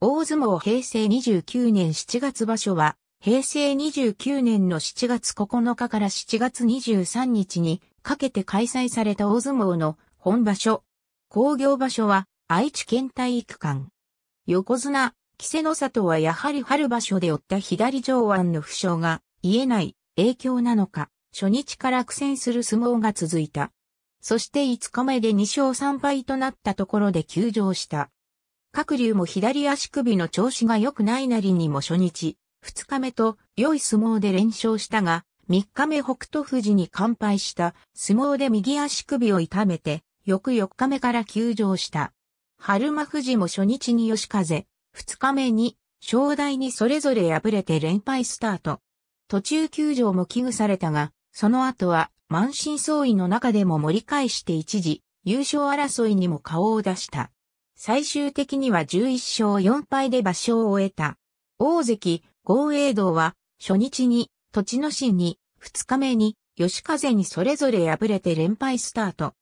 大相撲平成29年7月場所は、平成29年の7月9日から7月23日にかけて開催された大相撲の本場所。工業場所は愛知県体育館。横綱、稀勢の里はやはり春場所で負った左上腕の負傷が癒えない影響なのか、初日から苦戦する相撲が続いた。そして5日目で2勝3敗となったところで休場した。各竜も左足首の調子が良くないなりにも初日、二日目と良い相撲で連勝したが、三日目北斗富士に完敗した相撲で右足首を痛めて、翌四日目から休場した。春馬富士も初日に吉風、二日目に正代にそれぞれ敗れて連敗スタート。途中休場も危惧されたが、その後は満身創痍の中でも盛り返して一時、優勝争いにも顔を出した。最終的には11勝4敗で場所を終えた。大関、豪栄道は、初日に、栃野市に、2日目に、吉風にそれぞれ敗れて連敗スタート。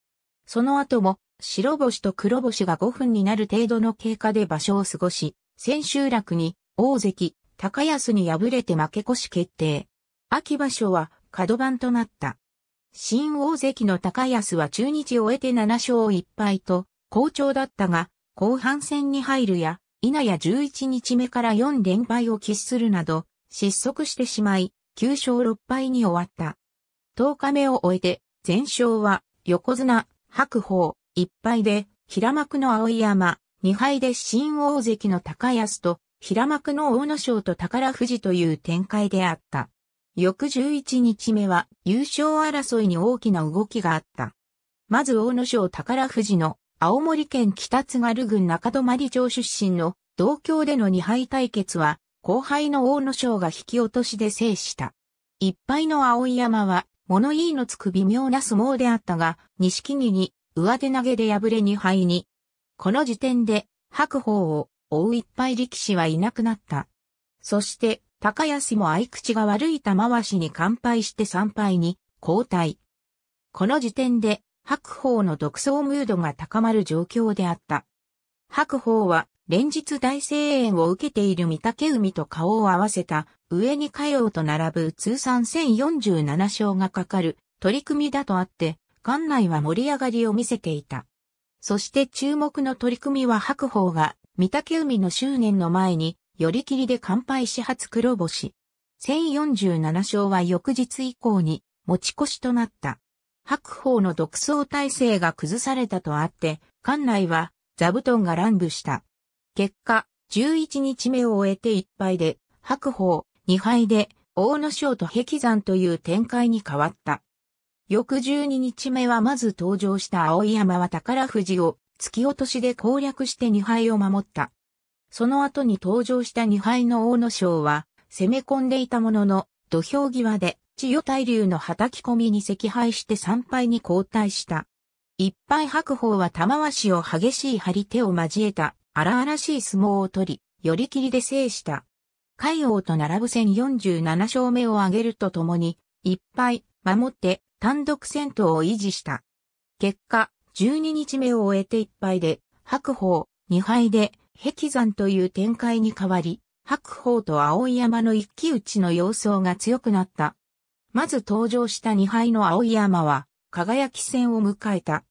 その後も、白星と黒星が5分になる程度の経過で場所を過ごし、千秋楽に、大関、高安に敗れて負け越し決定。秋場所は、角番となった。新大関の高安は中日を終えて7勝1敗と、好調だったが、後半戦に入るや、稲や11日目から4連敗を喫するなど、失速してしまい、9勝6敗に終わった。10日目を終えて、全勝は、横綱、白鵬、1敗で、平幕の青山、2敗で新大関の高安と、平幕の大野賞と宝富士という展開であった。翌11日目は優勝争いに大きな動きがあった。まず大野賞宝富士の青森県北津軽郡中泊町出身の同郷での2敗対決は、後輩の大野将が引き落としで制した。一敗の青山は、物言いのつく微妙な相撲であったが、錦木に上手投げで敗れ2敗に。この時点で、白鵬を追う一敗力士はいなくなった。そして、高安も合口が悪い玉鷲に完敗して3敗に交代。この時点で、白鵬の独走ムードが高まる状況であった。白鵬は連日大声援を受けている御竹海と顔を合わせた上に海王と並ぶ通算1047勝がかかる取り組みだとあって、館内は盛り上がりを見せていた。そして注目の取り組みは白鵬が御竹海の執念の前に寄り切りで乾杯始発黒星。1047勝は翌日以降に持ち越しとなった。白鵬の独走体制が崩されたとあって、館内は座布団が乱舞した。結果、11日目を終えて1敗で、白鵬2敗で、大野翔と壁山という展開に変わった。翌12日目はまず登場した青山は宝富士を突き落としで攻略して2敗を守った。その後に登場した2敗の大野翔は攻め込んでいたものの土俵際で千代大龍の叩き込みに赤敗して参拝に交代した。一敗白鵬は玉鷲を激しい張り手を交えた荒々しい相撲を取り、寄り切りで制した。海王と並ぶ戦47勝目を挙げるとともに、一敗、守って単独戦闘を維持した。結果、12日目を終えて一敗で、白鵬、二敗で、壁山という展開に変わり、白鵬と青山の一騎打ちの様相が強くなった。まず登場した2敗の青山は、輝き戦を迎えた。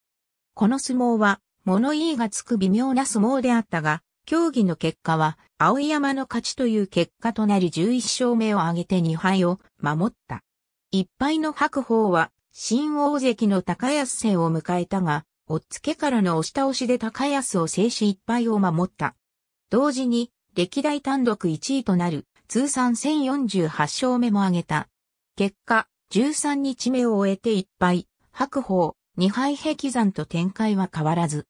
この相撲は、物言いがつく微妙な相撲であったが、競技の結果は、青山の勝ちという結果となり11勝目を挙げて2敗を守った。1敗の白鵬は、新大関の高安戦を迎えたが、おっつけからの押し倒しで高安を制し1敗を守った。同時に、歴代単独1位となる、通算1048勝目も挙げた。結果、13日目を終えて1敗、白鵬、2敗壁山と展開は変わらず。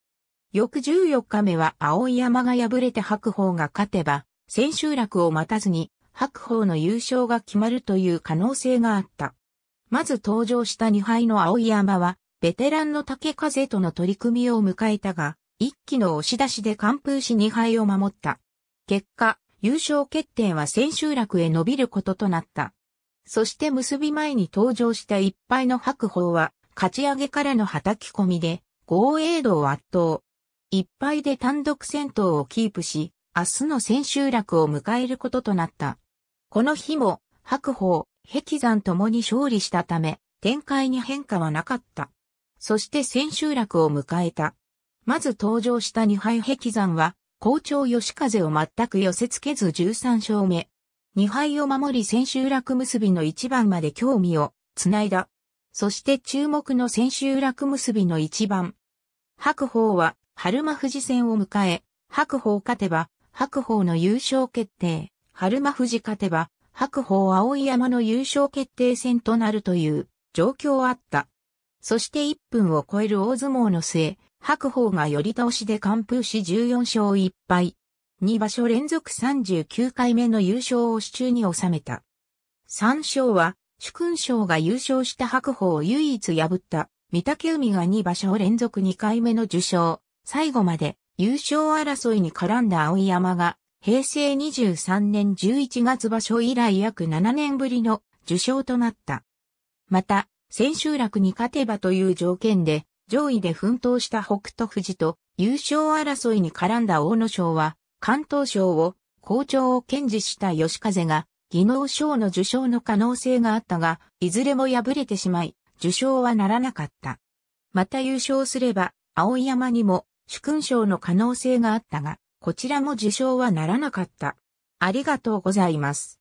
翌14日目は青山が敗れて白鵬が勝てば、千秋楽を待たずに白鵬の優勝が決まるという可能性があった。まず登場した2敗の青山は、ベテランの竹風との取り組みを迎えたが、一気の押し出しで完封し2敗を守った。結果、優勝決定は千秋楽へ伸びることとなった。そして結び前に登場した一敗の白鵬は、勝ち上げからの叩き込みで、豪栄道を圧倒。一敗で単独戦闘をキープし、明日の千秋楽を迎えることとなった。この日も、白鵬、壁山ともに勝利したため、展開に変化はなかった。そして千秋楽を迎えた。まず登場した二敗壁山は、校長吉風を全く寄せ付けず13勝目。2敗を守り千秋楽結びの一番まで興味をつないだ。そして注目の千秋楽結びの一番。白鵬は春馬富士戦を迎え、白鵬勝てば白鵬の優勝決定、春馬富士勝てば白鵬青山の優勝決定戦となるという状況あった。そして1分を超える大相撲の末、白鵬が寄り倒しで完封し14勝1敗。2場所連続39回目の優勝を手中に収めた。3勝は、主君賞が優勝した白鵬を唯一破った、御嶽海が2場所連続2回目の受賞、最後まで優勝争いに絡んだ青山が、平成23年11月場所以来約7年ぶりの受賞となった。また、千秋楽に勝てばという条件で、上位で奮闘した北斗富士と優勝争いに絡んだ大野賞は、関東省を校長を堅持した吉風が技能賞の受賞の可能性があったが、いずれも敗れてしまい、受賞はならなかった。また優勝すれば、青山にも主勲賞の可能性があったが、こちらも受賞はならなかった。ありがとうございます。